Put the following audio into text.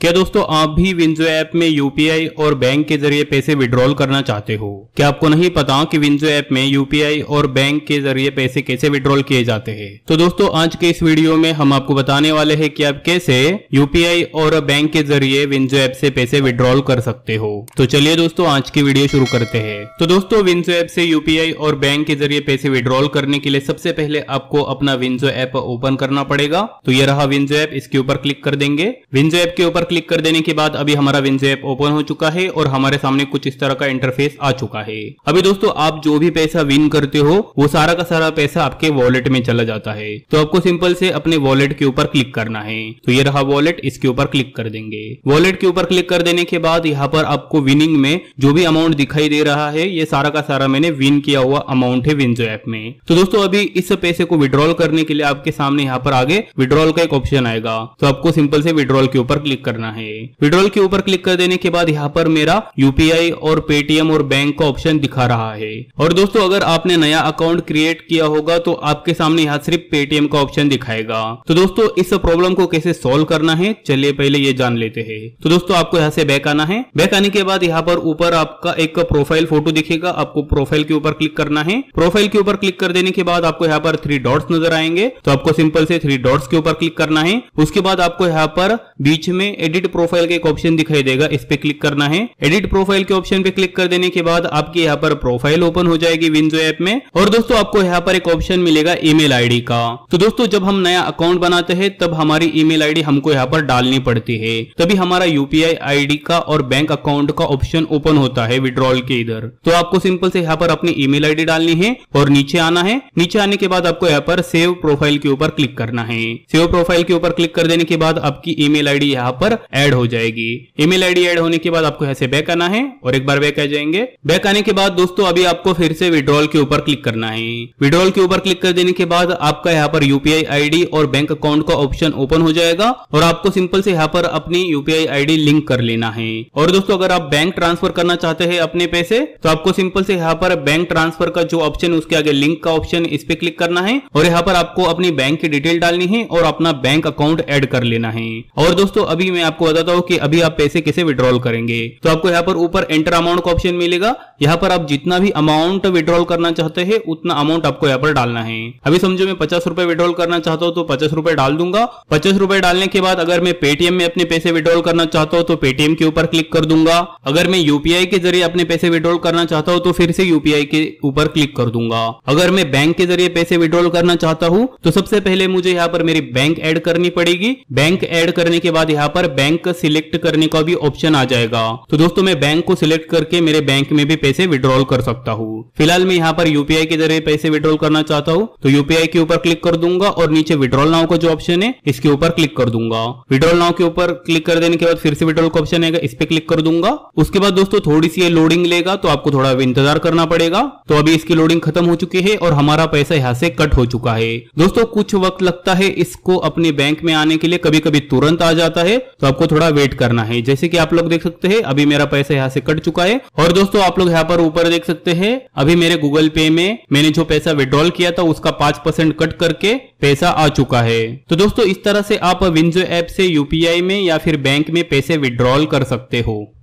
क्या दोस्तों आप भी विंजो ऐप में यूपीआई और बैंक के जरिए पैसे विड्रॉल करना चाहते हो क्या आपको नहीं पता कि विंजो ऐप में यूपीआई और बैंक के जरिए पैसे कैसे विड्रॉल किए जाते हैं तो दोस्तों आज के इस वीडियो में हम आपको बताने वाले हैं कि आप कैसे यूपीआई और बैंक के जरिए विंजो ऐप से पैसे विड्रॉल कर सकते हो तो चलिए दोस्तों आज की वीडियो शुरू करते हैं तो दोस्तों विंजो ऐप से यूपीआई और बैंक के जरिए पैसे विड्रॉल करने के लिए सबसे पहले आपको अपना विंजो ऐप ओपन करना पड़ेगा तो ये रहा विंजो ऐप इसके ऊपर क्लिक कर देंगे विंजो ऐप के ऊपर क्लिक कर देने के बाद अभी हमारा विंजो ऐप ओपन हो चुका है और हमारे सामने कुछ इस तरह का इंटरफेस आ चुका है अभी दोस्तों आप जो भी पैसा विन करते हो वो सारा का सारा पैसा आपके वॉलेट में चला जाता है तो आपको सिंपल से अपने वॉलेट के ऊपर क्लिक करना है तो ये रहा वॉलेट इसके ऊपर क्लिक कर देंगे वॉलेट के ऊपर क्लिक कर देने के बाद यहाँ पर आपको विनिंग में जो भी अमाउंट दिखाई दे रहा है ये सारा का सारा मैंने विन किया हुआ अमाउंट है विंजो ऐप में तो दोस्तों अभी इस पैसे को विड्रॉल करने के लिए आपके सामने यहाँ पर आगे विड्रॉल का एक ऑप्शन आएगा तो आपको सिंपल से विड्रॉल के ऊपर क्लिक कर करना है विड्रॉल के ऊपर क्लिक कर देने के बाद यहाँ पर मेरा यूपीआई और पेटीएम और बैंक का ऑप्शन दिखा रहा है और दोस्तों अगर आपने नया अकाउंट क्रिएट किया होगा तो आपके सामने यहाँ सिर्फ पेटीएम का ऑप्शन दिखाएगा तो दोस्तों इस प्रॉब्लम को कैसे सोल्व करना है चलिए पहले ये जान लेते हैं तो दोस्तों आपको यहाँ से बैक आना है बैक आने के बाद यहाँ पर ऊपर आपका एक प्रोफाइल फोटो दिखेगा आपको प्रोफाइल के ऊपर क्लिक करना है प्रोफाइल के ऊपर क्लिक कर देने के बाद आपको यहाँ पर थ्री डॉट्स नजर आएंगे तो आपको सिंपल से थ्री डॉट्स के ऊपर क्लिक करना है उसके बाद आपको यहाँ पर बीच में एडिट प्रोफाइल का एक ऑप्शन दिखाई देगा इस पे क्लिक करना है एडिट प्रोफाइल के ऑप्शन पे क्लिक कर देने के बाद आपकी यहाँ पर प्रोफाइल ओपन हो जाएगी विंजो ऐप में और दोस्तों आपको यहाँ पर एक ऑप्शन मिलेगा ईमेल आईडी का तो दोस्तों जब हम नया अकाउंट बनाते हैं तब हमारी ईमेल आईडी हमको यहाँ पर डालनी पड़ती है तभी हमारा यूपीआई आईडी का और बैंक अकाउंट का ऑप्शन ओपन होता है विड्रॉल के इधर तो आपको सिंपल से यहाँ पर अपनी ईमेल आईडी डालनी है और नीचे आना है नीचे आने के बाद आपको यहाँ पर सेव प्रोफाइल के ऊपर क्लिक करना है सेव प्रोफाइल के ऊपर क्लिक कर देने के बाद आपकी ईमेल आईडी यहाँ पर पर एड हो जाएगी ईमेल आईडी ऐड होने के बाद आपको ऐसे बैक आना है और एक बार बैक आ जाएंगे बैक आने के बाद दोस्तों अभी आपको फिर से विड्रॉल के ऊपर क्लिक करना है विड्रॉल के ऊपर क्लिक कर देने के बाद आपका यहाँ पर यूपीआई आई और बैंक अकाउंट का ऑप्शन ओपन हो जाएगा और आपको सिंपल से यहाँ पर अपनी यूपीआई आई लिंक कर लेना है और दोस्तों अगर आप बैंक ट्रांसफर करना चाहते हैं अपने पैसे तो आपको सिंपल से यहाँ पर बैंक ट्रांसफर का जो ऑप्शन उसके आगे लिंक का ऑप्शन इस पे क्लिक करना है और यहाँ पर आपको अपनी बैंक की डिटेल डालनी है और अपना बैंक अकाउंट एड कर लेना है और दोस्तों अभी मैं आपको बताता हूँ कि अभी आप पैसे कैसे विड्रॉल करेंगे तो आपको यहाँ पर ऊपर एंटर अमाउंट का ऑप्शन मिलेगा यहाँ पर आप जितना भी अमाउंट विड्रॉल करना चाहते हैं उतना अमाउंट आपको यहाँ पर डालना है अभी समझो मैं पचास रूपए विड्रॉल करना चाहता हूँ तो पचास रूपए डाल दूंगा पचास रूपए डालने के बाद अगर मैं पेटीएम में अपने पैसे विड्रॉल करना चाहता हूँ तो पेटीएम के ऊपर क्लिक कर दूंगा अगर मैं यूपीआई के जरिए अपने पैसे विड्रॉल करना चाहता हूँ तो फिर से यूपीआई के ऊपर क्लिक कर दूंगा अगर मैं बैंक के जरिए पैसे विड्रॉल करना चाहता हूँ तो सबसे पहले मुझे यहाँ पर मेरी बैंक एड करनी पड़ेगी बैंक एड करने के बाद यहाँ पर बैंक सिलेक्ट करने का भी ऑप्शन आ जाएगा तो दोस्तों मैं बैंक को सिलेक्ट करके मेरे बैंक में भी पैसे विड्रॉल कर सकता हूँ फिलहाल मैं यहाँ पर यूपीआई के जरिए पैसे विड्रॉल करना चाहता हूँ तो यूपीआई के ऊपर क्लिक कर दूंगा और नीचे विड्रॉल नाव का जो ऑप्शन है इसके ऊपर क्लिक कर दूंगा विड्रॉल नाव के ऊपर क्लिक कर देने के बाद फिर से विड्रॉल का ऑप्शन आएगा इस पे क्लिक कर दूंगा उसके बाद दोस्तों थोड़ी सी लोडिंग लेगा तो आपको थोड़ा इंतजार करना पड़ेगा तो अभी इसकी लोडिंग खत्म हो चुकी है और हमारा पैसा यहाँ से कट हो चुका है दोस्तों कुछ वक्त लगता है इसको अपने बैंक में आने के लिए कभी कभी तुरंत आ जाता है तो तो आपको थोड़ा वेट करना है जैसे कि आप लोग देख सकते हैं अभी मेरा पैसा यहाँ से कट चुका है और दोस्तों आप लोग यहाँ पर ऊपर देख सकते हैं अभी मेरे गूगल पे में मैंने जो पैसा विड्रॉल किया था उसका पांच परसेंट कट करके पैसा आ चुका है तो दोस्तों इस तरह से आप विंजो ऐप से यूपीआई में या फिर बैंक में पैसे विड्रॉल कर सकते हो